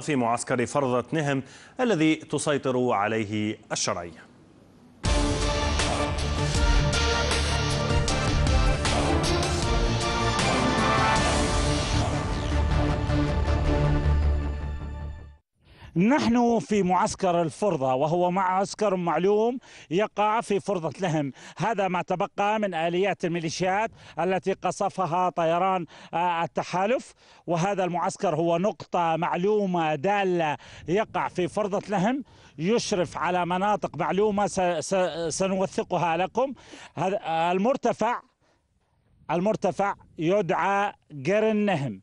في معسكر فرضة نهم الذي تسيطر عليه الشرعية نحن في معسكر الفرضة وهو معسكر معلوم يقع في فرضة لهم هذا ما تبقى من آليات الميليشيات التي قصفها طيران آه، التحالف وهذا المعسكر هو نقطة معلومة دالة يقع في فرضة لهم يشرف على مناطق معلومة سنوثقها لكم المرتفع المرتفع يدعى قرن نهم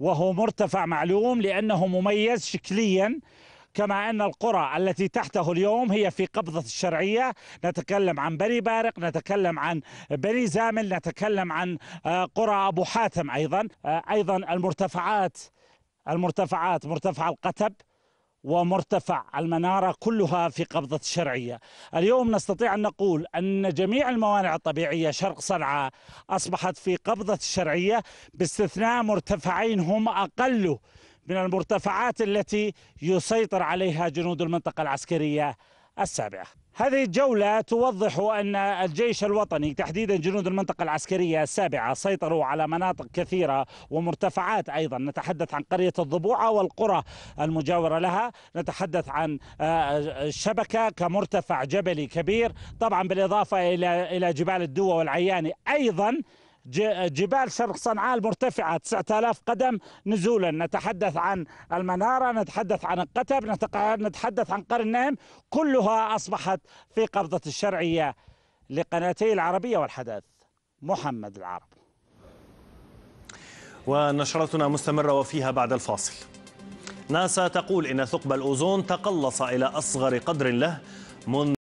وهو مرتفع معلوم لأنه مميز شكليا كما أن القرى التي تحته اليوم هي في قبضة الشرعية نتكلم عن بني بارق نتكلم عن بني زامل نتكلم عن آه، قرى أبو حاتم أيضا آه، أيضا المرتفعات المرتفعات مرتفع القتب ومرتفع المنارة كلها في قبضة الشرعية اليوم نستطيع أن نقول أن جميع الموانع الطبيعية شرق صنعاء أصبحت في قبضة الشرعية باستثناء مرتفعين هم أقل من المرتفعات التي يسيطر عليها جنود المنطقة العسكرية السابعة هذه الجولة توضح أن الجيش الوطني تحديدا جنود المنطقة العسكرية السابعة سيطروا على مناطق كثيرة ومرتفعات أيضا نتحدث عن قرية الضبوعة والقرى المجاورة لها نتحدث عن آه، الشبكة كمرتفع جبلي كبير طبعا بالإضافة إلى جبال الدوة والعياني أيضا جبال شرق صنعاء المرتفعة 9000 قدم نزولا نتحدث عن المنارة نتحدث عن القتب نتحدث عن قرن النهم كلها أصبحت في قبضة الشرعية لقناتي العربية والحدث محمد العرب ونشرتنا مستمرة وفيها بعد الفاصل ناسا تقول إن ثقب الأوزون تقلص إلى أصغر قدر له منذ